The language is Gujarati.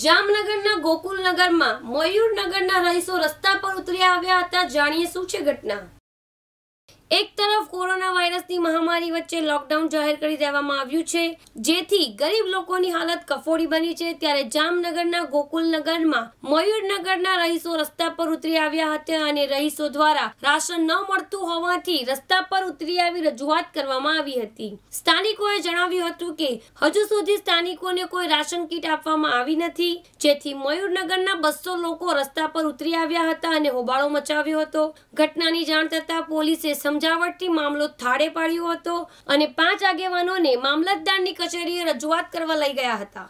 જામનગરના ગોકુલનગરમાં મયુરનગરના રહીશો રસ્તા પર ઉતરી આવ્યા હતા જાણીએ શું છે ઘટના એક તરફ કોરોના વર્ષની મહામારી વચ્ચે લોકડાઉન જાહેર કરી દેવામાં આવ્યું છે જેથી ગરીબ લોકોની હાલત કફોડી બની છે ત્યારે જામનગરના ગોકુલનગરમાં મયુરનગરના રહીશો રસ્તા પર ઉતરી આવ્યા હતા અને રહીશો દ્વારા રાશન ન મળતું હોવાથી રસ્તા પર ઉતરી આવી રજૂઆત કરવામાં આવી હતી સ્થાનિકોએ જણાવ્યું હતું કે હજુ સુધી સ્થાનિકોને કોઈ રાશન કીટ આપવામાં આવી નથી જેથી મયુરનગરના બસો લોકો રસ્તા પર ઉતરી આવ્યા હતા અને હોબાળો મચાવ્યો હતો ઘટનાની જાણ થતાં પોલીસે સમજાવટથી મામલો થાળે પાડ્યો હતો અને પાંચ આગેવાનોને મામલતદારની કચેરીએ રજૂઆત કરવા લઈ ગયા હતા